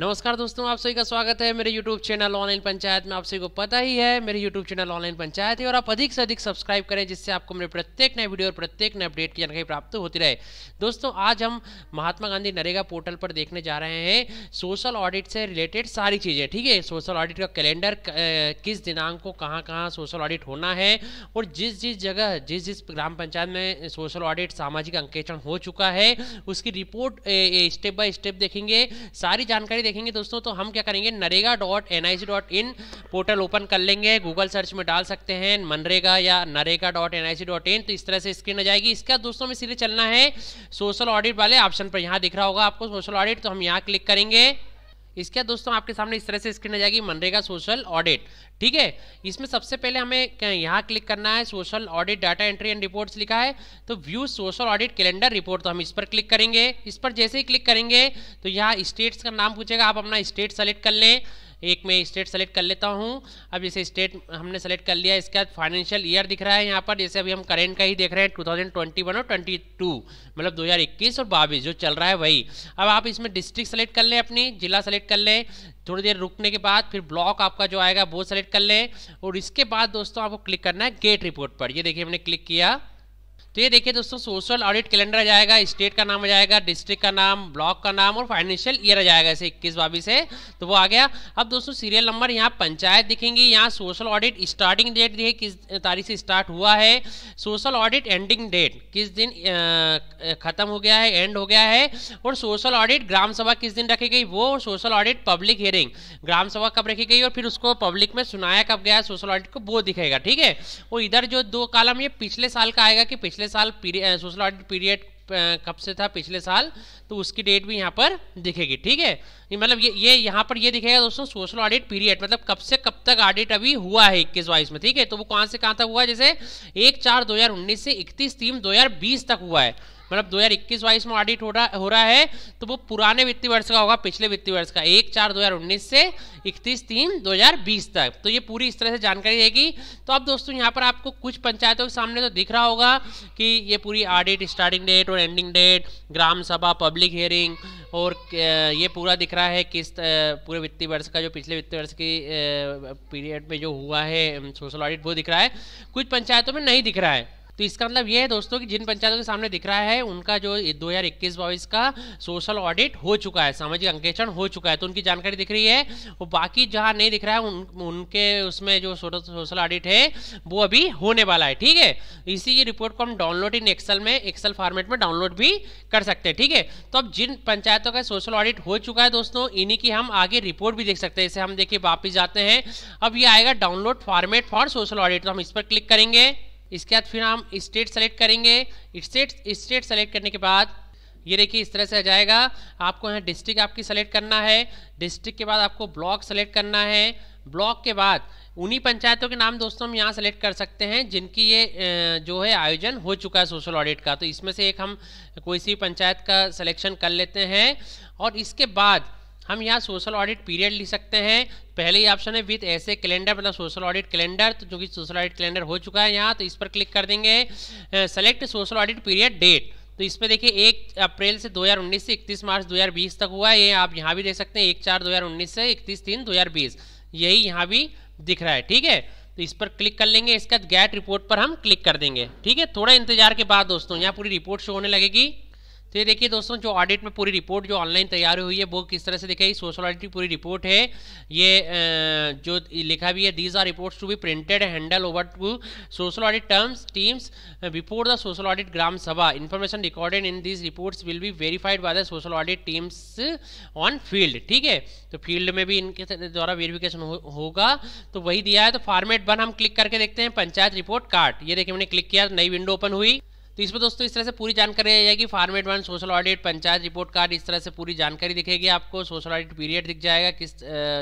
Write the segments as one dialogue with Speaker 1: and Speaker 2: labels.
Speaker 1: नमस्कार दोस्तों आप सभी का स्वागत है मेरे YouTube चैनल ऑनलाइन पंचायत में आप सभी को पता ही है मेरे YouTube चैनल ऑनलाइन पंचायत है और आप अधिक से अधिक सब्सक्राइब करें जिससे आपको मेरे प्रत्येक नए वीडियो और प्रत्येक नए अपडेट की जानकारी प्राप्त होती रहे दोस्तों आज हम महात्मा गांधी नरेगा पोर्टल पर देखने जा रहे हैं सोशल ऑडिट से रिलेटेड सारी चीज़ें ठीक है सोशल ऑडिट का कैलेंडर किस दिनांक को कहाँ कहाँ सोशल ऑडिट होना है और जिस जिस जगह जिस जिस ग्राम पंचायत में सोशल ऑडिट सामाजिक अंकेक्षण हो चुका है उसकी रिपोर्ट स्टेप बाय स्टेप देखेंगे सारी जानकारी देखेंगे दोस्तों तो हम क्या करेंगे NREGA dot N I C dot in portal open कर लेंगे गूगल सर्च में डाल सकते हैं मनरेगा या NREGA dot N I C dot in तो इस तरह से स्क्रीन आ जाएगी इसका दोस्तों में सीधे चलना है सोशल ऑडिट वाले ऑप्शन पर यहाँ दिख रहा होगा आपको सोशल ऑडिट तो हम यहाँ क्लिक करेंगे इसके दोस्तों आपके सामने इस तरह से स्क्रीन आ जाएगी मनरेगा सोशल ऑडिट ठीक है इसमें सबसे पहले हमें यहाँ क्लिक करना है social audit data entry and reports लिखा है तो view social audit calendar report तो हम इस पर क्लिक करेंगे इस पर जैसे ही क्लिक करेंगे तो यहाँ स्टेट्स का नाम पूछेगा आप अपना स्टेट सेलेक्ट कर लें एक मैं स्टेट सेलेक्ट कर लेता हूँ अब जैसे स्टेट हमने सेलेक्ट कर लिया इसके बाद फाइनेंशियल ईयर दिख रहा है यहाँ पर जैसे अभी हम करेंट का ही देख रहे हैं 2021 और 22 मतलब 2021 और बाईस जो चल रहा है वही अब आप इसमें डिस्ट्रिक्ट सेलेक्ट कर लें अपनी जिला सेलेक्ट कर लें थोड़ी देर रुकने के बाद फिर ब्लॉक आपका जो आएगा वो सेलेक्ट कर लें और इसके बाद दोस्तों आपको क्लिक करना है गेट रिपोर्ट पर ये देखिए हमने क्लिक किया तो ये देखिए दोस्तों सोशल ऑडिट कैलेंडर आ जाएगा स्टेट का नाम आ जाएगा डिस्ट्रिक्ट का नाम ब्लॉक का नाम और फाइनेंशियल ईयर आ जाएगा ऐसे इक्कीस बाबी से तो वो आ गया अब दोस्तों सीरियल नंबर यहाँ पंचायत दिखेंगी यहाँ सोशल ऑडिट स्टार्टिंग डेट देखिए किस तारीख से स्टार्ट हुआ है सोशल ऑडिट एंडिंग डेट किस दिन ख़त्म हो गया है एंड हो गया है और सोशल ऑडिट ग्राम सभा किस दिन रखी गई वो social audit public hearing gram sabha कब रखी गई और फिर उसको पब्लिक में सुनाया कब गया सोशल ऑडिट को वो दिखेगा ठीक है और इधर जो दो कालम ये पिछले साल का आएगा कि पिछले पिछले साल सोशल ऑडिट पीरियड कब से था पिछले साल तो उसकी डेट भी यहाँ पर दिखेगी ठीक है मतलब ये ये यहाँ पर ये दिखेगा दोस्तों सोशल ऑडिट पीरियड मतलब कब से कब तक ऑडिट अभी हुआ है इक्कीस बाईस में ठीक है तो वो कहाँ से कहाँ तक हुआ है जैसे एक चार दो से इकतीस तीन दो तक हुआ है मतलब 2021 हजार में ऑडिट हो रहा हो रहा है तो वो पुराने वित्तीय वर्ष का होगा पिछले वित्तीय वर्ष का एक चार 2019 से इकतीस तीन 2020 तक तो ये पूरी इस तरह से जानकारी रहेगी तो अब दोस्तों यहाँ पर आपको कुछ पंचायतों के सामने तो दिख रहा होगा कि ये पूरी ऑडिट स्टार्टिंग डेट और ending date gram sabha public hearing और ये पूरा दिख रहा है किस पूरे वित्तीय वर्ष का जो पिछले वित्तीय वर्ष की पीरियड में जो हुआ है सोशल ऑडिट वो दिख रहा है कुछ पंचायतों में नहीं दिख रहा है तो इसका मतलब ये है दोस्तों कि जिन पंचायतों के सामने दिख रहा है उनका जो दो हज़ार इक्कीस बाईस का सोशल ऑडिट हो चुका है सामाजिक अंकेक्षण हो चुका है तो उनकी जानकारी दिख रही है और बाकी जहाँ नहीं दिख रहा है उन, उनके उसमें जो सोशल ऑडिट है वो अभी होने वाला है ठीक है इसी की रिपोर्ट को हम डाउनलोड इन एक्सल में एक्सल फॉर्मेट में डाउनलोड भी कर सकते हैं ठीक है तो अब जिन पंचायतों का सोशल ऑडिट हो चुका है दोस्तों इन्हीं की हम आगे रिपोर्ट भी देख सकते हैं इसे हम देखिए वापिस जाते हैं अब ये आएगा download format for social audit तो हम इस पर क्लिक करेंगे इसके बाद फिर हम स्टेट सेलेक्ट करेंगे स्टेट स्टेट सेलेक्ट करने के बाद ये देखिए इस तरह से आ जाएगा आपको यहाँ डिस्ट्रिक्ट आपकी सेलेक्ट करना है डिस्ट्रिक्ट के बाद आपको ब्लॉक सेलेक्ट करना है ब्लॉक के बाद उन्हीं पंचायतों के नाम दोस्तों हम यहाँ सेलेक्ट कर सकते हैं जिनकी ये जो है आयोजन हो चुका है सोशल ऑडिट का तो इसमें से एक हम कोई सी पंचायत का सिलेक्शन कर लेते हैं और इसके बाद हम यहाँ सोशल ऑडिट पीरियड लिख सकते हैं पहले ही ऑप्शन है विथ ऐसे कैलेंडर मतलब सोशल ऑडिट कैलेंडर तो जो कि सोशल ऑडिट कैलेंडर हो चुका है यहाँ तो इस पर क्लिक कर देंगे select social audit period date तो इस पर देखिए एक अप्रैल से 2019 से 31 मार्च 2020 तक हुआ ये आप यहाँ भी देख सकते हैं एक चार 2019 से 31 तीन 2020 यही यहाँ भी दिख रहा है ठीक है तो इस पर क्लिक कर लेंगे इसका गैट रिपोर्ट पर हम क्लिक कर देंगे ठीक है थोड़ा इंतजार के बाद दोस्तों यहाँ पूरी रिपोर्ट शो होने लगेगी तो ये देखिए दोस्तों जो ऑडिट में पूरी रिपोर्ट जो ऑनलाइन तैयार हुई है वो किस तरह से दिखाई सोशल ऑडिट की पूरी रिपोर्ट है ये जो लिखा भी है these are reports to be printed handed over to social audit terms teams before the social audit gram sabha information recorded in these reports will be verified by the social audit teams on field ठीक है तो field में भी इनके द्वारा verification हो, होगा तो वही दिया है तो फॉर्मेट वन हम क्लिक करके देखते हैं पंचायत रिपोर्ट कार्ड ये देखिए मैंने क्लिक किया नई विंडो ओपन हुई तो इसमें दोस्तों इस तरह से पूरी जानकारी आ जाएगी form advance social audit panchayat report card इस तरह से पूरी जानकारी दिखेगी आपको सोशल ऑडिट पीरियड दिख जाएगा किस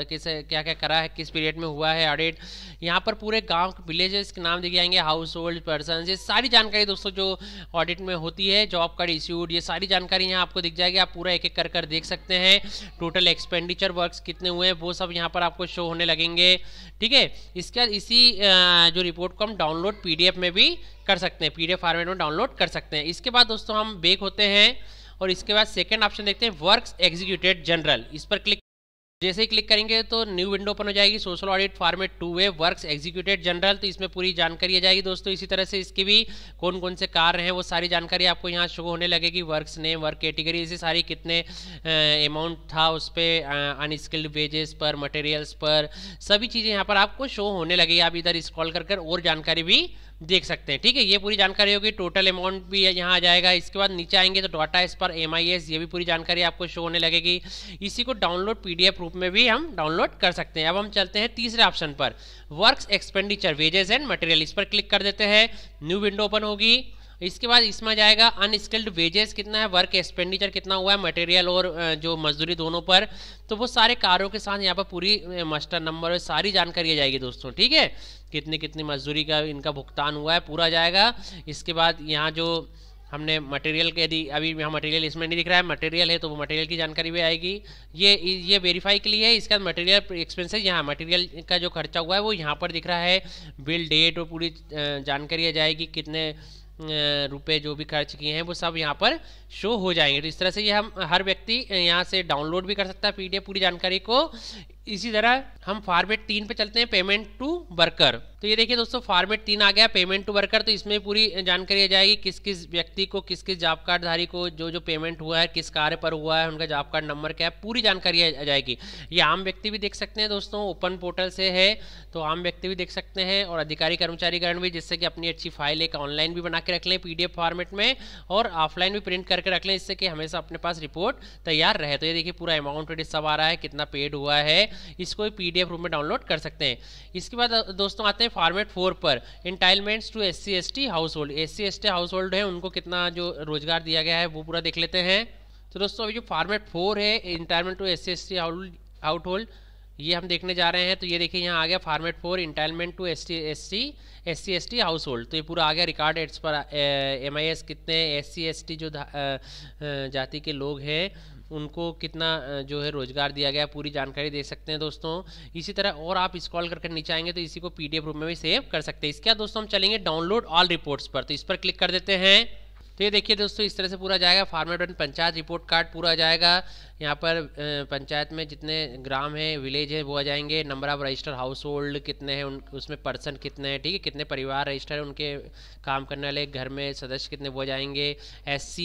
Speaker 1: किस क्या क्या करा है किस पीरियड में हुआ है ऑडिट यहाँ पर पूरे गाँव के विलेजेस के नाम दिख जाएंगे हाउस होल्ड पर्सन ये सारी जानकारी दोस्तों जो ऑडिट में होती है जॉब कार्ड इश्यूड ये सारी जानकारी यहाँ आपको दिख जाएगी आप पूरा एक एक कर कर देख सकते हैं टोटल एक्सपेंडिचर वर्क कितने हुए हैं वो सब यहाँ पर आपको शो होने लगेंगे ठीक है इसके बाद इसी जो रिपोर्ट को हम डाउनलोड पी में भी कर सकते हैं पी फॉर्मेट में डाउनलोड डाउनलोड कर सकते हैं इसके बाद दोस्तों हम बेक होते हैं और इसके बाद सेकेंड ऑप्शन देखते हैं वर्क एग्जीक्यूटेड जनरल इस पर क्लिक जैसे ही क्लिक करेंगे तो न्यू विंडो ओपन हो जाएगी social audit format two way works executed general तो इसमें पूरी जानकारी आ जाएगी दोस्तों इसी तरह से इसके भी कौन कौन से कार हैं वो सारी जानकारी आपको यहाँ शो होने लगेगी वर्क्स नेम वर्क कैटेगरी इसे सारी कितने अमाउंट था उस पर अनस्किल्ड वेजेस पर मटेरियल्स पर सभी चीज़ें यहाँ पर आपको शो होने लगेगी आप इधर स्क्रॉल कर कर और जानकारी भी देख सकते हैं ठीक है ये पूरी जानकारी होगी टोटल अमाउंट भी यहाँ आ जाएगा इसके बाद नीचे आएंगे तो डाटा इस पर एम ये भी पूरी जानकारी आपको शो होने लगेगी इसी को डाउनलोड पी रूप में भी हम डाउनलोड कर सकते हैं अब हम चलते हैं तीसरे ऑप्शन पर work expenditure wages and material इस पर क्लिक कर देते हैं न्यू विंडो ओपन होगी इसके बाद इसमें जाएगा अनस्किल्ड वेजेस कितना है वर्क एक्सपेंडिचर कितना हुआ है मटेरियल और जो मजदूरी दोनों पर तो वो सारे कारों के साथ यहाँ पर पूरी मास्टर नंबर और सारी जानकारी जाएगी दोस्तों ठीक है कितनी कितनी मजदूरी का इनका भुगतान हुआ है पूरा जाएगा इसके बाद यहाँ जो हमने मटेरियल के यदि अभी यहाँ मटेरियल इसमें नहीं दिख रहा है मटेरियल है तो वो मटेरियल की जानकारी भी आएगी ये ये वेरीफाई के लिए है इसका मटेरियल एक्सपेंसेस यहाँ मटेरियल का जो खर्चा हुआ है वो यहाँ पर दिख रहा है बिल डेट और पूरी जानकारी आ जाएगी कितने रुपए जो भी खर्च किए हैं वो सब यहाँ पर शो हो जाएंगे तो इस तरह से ये हम हर व्यक्ति यहाँ से डाउनलोड भी कर सकता है पीडीएफ पूरी जानकारी को इसी तरह हम फॉर्मेट तीन पे चलते हैं पेमेंट टू वर्कर तो ये देखिए दोस्तों फॉर्मेट तीन आ गया पेमेंट टू वर्कर तो इसमें पूरी जानकारी आ जाएगी किस किस व्यक्ति को किस किस जॉब कार्ड धारी को जो जो पेमेंट हुआ है किस कार्य पर हुआ है उनका जॉब कार्ड नंबर क्या है पूरी जानकारी आ जाएगी ये आम व्यक्ति भी देख सकते हैं दोस्तों ओपन पोर्टल से है तो आम व्यक्ति भी देख सकते हैं और अधिकारी कर्मचारीकरण भी जिससे कि अपनी अच्छी फाइल एक ऑनलाइन भी बना के रख लें पी फॉर्मेट में और ऑफलाइन भी प्रिंट करके रख लें इससे कि हमेशा अपने पास रिपोर्ट तैयार रहे तो ये देखिए पूरा अमाउंट सब आ रहा है कितना पेड हुआ है इसको पी डी रूप में डाउनलोड कर सकते हैं इसके बाद दोस्तों आते हैं फॉर्मेट फोर पर entitlements to S C S T household S C S T household है उनको कितना जो रोजगार दिया गया है वो पूरा देख लेते हैं तो दोस्तों अभी जो फॉर्मेट फोर है entitlement to S C S T household ये हम देखने जा रहे हैं तो ये देखिए यहाँ आ गया format four entitlement to S T S C S C S T household तो ये पूरा आ गया रिकॉर्ड एड्स पर एम आई एस कितने एस सी एस टी जो जाति के लोग हैं उनको कितना जो है रोज़गार दिया गया पूरी जानकारी दे सकते हैं दोस्तों इसी तरह और आप स्क्रॉल करके नीचे आएंगे तो इसी को पीडीएफ रूप में भी सेव कर सकते हैं इसके बाद दोस्तों हम चलेंगे डाउनलोड ऑल रिपोर्ट्स पर तो इस पर क्लिक कर देते हैं तो ये देखिए दोस्तों इस तरह से पूरा जाएगा format one panchayat report card पूरा जाएगा यहाँ पर पंचायत में जितने ग्राम हैं विलेज है वो आ जाएंगे number of register household कितने हैं उन उसमें पर्सन कितने हैं ठीक है कितने परिवार रजिस्टर हैं उनके काम करने वाले घर में सदस्य कितने वो जाएंगे एस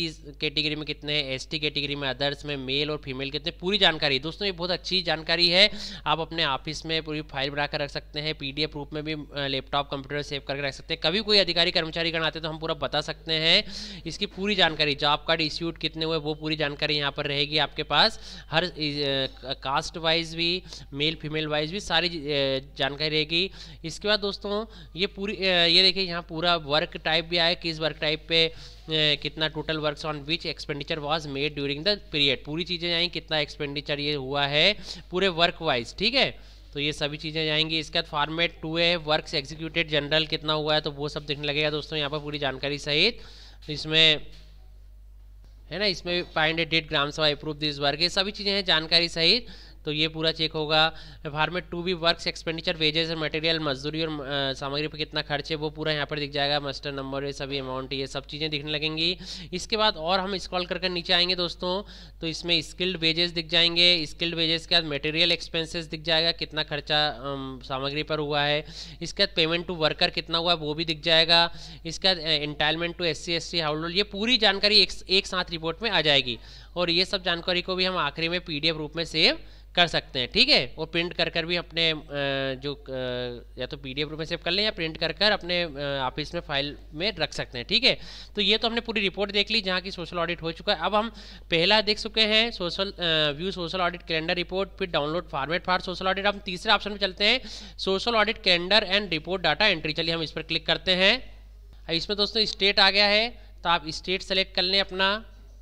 Speaker 1: कैटेगरी में कितने हैं एस कैटेगरी में अदर्स में मेल और फीमेल कितने पूरी जानकारी दोस्तों ये बहुत अच्छी जानकारी है आप अपने ऑफिस में पूरी फाइल बनाकर रख सकते हैं पी रूप में भी लैपटॉप कंप्यूटर सेव करके रख सकते हैं कभी कोई अधिकारी कर्मचारी गण आते तो हम पूरा बता सकते हैं इसकी पूरी जानकारी जॉब कार्ड इश्यूड कितने हुए वो पूरी जानकारी यहाँ पर रहेगी आपके पास हर कास्ट वाइज भी मेल फीमेल वाइज भी सारी जानकारी रहेगी इसके बाद दोस्तों ये पूरी ये देखिए यहाँ पूरा वर्क टाइप भी आया किस वर्क टाइप पे कितना total works on which expenditure was made during the period पूरी चीज़ें आई कितना एक्सपेंडिचर ये हुआ है पूरे वर्क वाइज ठीक है तो ये सभी चीज़ें जाएंगी इसके बाद फॉर्मेट टू है वर्क्स एग्जीक्यूटेड जनरल कितना हुआ है तो वो सब देखने लगेगा दोस्तों यहाँ पर पूरी जानकारी सहित तो इसमें है ना इसमें फाइंड डेट ग्राम सभा अप्रूव दिस वर्ग ये सभी चीज़ें हैं जानकारी सहित तो ये पूरा चेक होगा फार्मेट टू भी वर्क्स एक्सपेंडिचर वेजेस और मटेरियल मजदूरी और सामग्री पर कितना खर्च है वो पूरा यहाँ पर दिख जाएगा मास्टर नंबर ये सभी अमाउंट ये सब चीज़ें दिखने लगेंगी इसके बाद और हम स्कॉल करके नीचे आएंगे दोस्तों तो इसमें स्किल्ड वेजेस दिख जाएंगे स्किल्ड वेजेस के बाद मटेरियल एक्सपेंसेस दिख जाएगा कितना खर्चा सामग्री पर हुआ है इसके बाद पेमेंट टू वर्कर कितना हुआ है वो भी दिख जाएगा इसके बाद entitlement to S C household ये पूरी जानकारी एक साथ रिपोर्ट में आ जाएगी और ये सब जानकारी को भी हम आखिरी में पीडीएफ रूप में सेव कर सकते हैं ठीक है और प्रिंट कर कर भी अपने जो या तो पीडीएफ रूप में सेव कर लें या प्रिंट कर कर अपने ऑफिस में फाइल में रख सकते हैं ठीक है तो ये तो हमने पूरी रिपोर्ट देख ली जहाँ की सोशल ऑडिट हो चुका है अब हम पहला देख चुके हैं social view social audit calendar report फिर download format for social audit हम तीसरे ऑप्शन में चलते हैं social audit calendar and report data entry चलिए हम इस पर क्लिक करते हैं इसमें दोस्तों स्टेट आ गया है तो आप स्टेट सेलेक्ट कर लें अपना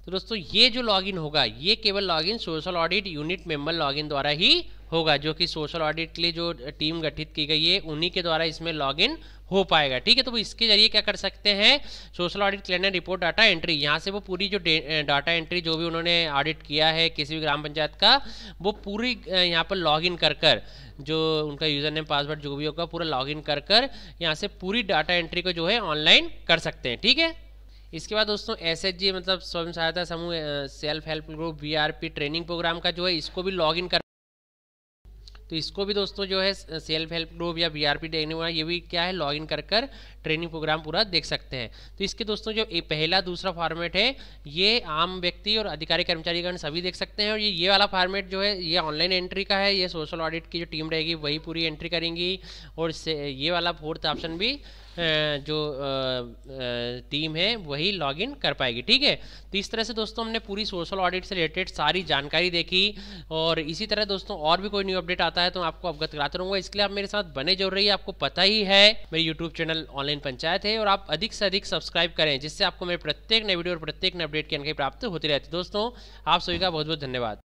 Speaker 1: तो दोस्तों ये जो लॉगिन होगा ये केवल login social audit unit member login द्वारा ही होगा जो कि सोशल ऑडिट के लिए जो टीम गठित की गई है उन्हीं के द्वारा इसमें लॉगिन हो पाएगा ठीक है तो वो इसके जरिए क्या कर सकते हैं social audit calendar report data entry यहाँ से वो पूरी जो डाटा एंट्री जो भी उन्होंने ऑडिट किया है किसी भी ग्राम पंचायत का वो पूरी यहाँ पर लॉगिन कर कर जो उनका यूज़र नेम पासवर्ड जो भी होगा पूरा लॉगिन कर कर यहाँ से पूरी डाटा एंट्री को जो है ऑनलाइन कर सकते हैं ठीक है इसके बाद दोस्तों एस मतलब स्वयं सहायता समूह self help group V training programme का जो है इसको भी लॉग इन कर तो इसको भी दोस्तों जो है सेल्फ हेल्प ग्रुप या वी आर पी देखने वाला ये भी क्या है लॉगिन कर कर ट्रेनिंग प्रोग्राम पूरा देख सकते हैं तो इसके दोस्तों जो पहला दूसरा फॉर्मेट है ये आम व्यक्ति और अधिकारी कर्मचारीगण सभी देख सकते हैं और ये ये वाला फॉर्मेट जो है ये ऑनलाइन एंट्री का है ये सोशल ऑडिट की जो टीम रहेगी वही पूरी एंट्री करेंगी और ये वाला फोर्थ ऑप्शन भी जो टीम है वही लॉगिन कर पाएगी ठीक है तो इस तरह से दोस्तों हमने पूरी सोशल ऑडिट से रिलेटेड सारी जानकारी देखी और इसी तरह दोस्तों और भी कोई न्यू अपडेट आता है तो आपको अवगत कराते रहूँगा इसके लिए आप मेरे साथ बने जो रही आपको पता ही है मेरे यूट्यूब चैनल ऑनलाइन पंचायत है और आप अधिक से अधिक सब्सक्राइब करें जिससे आपको मेरे प्रत्येक नए वीडियो और प्रत्येक नए अपडेट की जानकारी प्राप्त होती रहती है दोस्तों आप सभी का बहुत बहुत धन्यवाद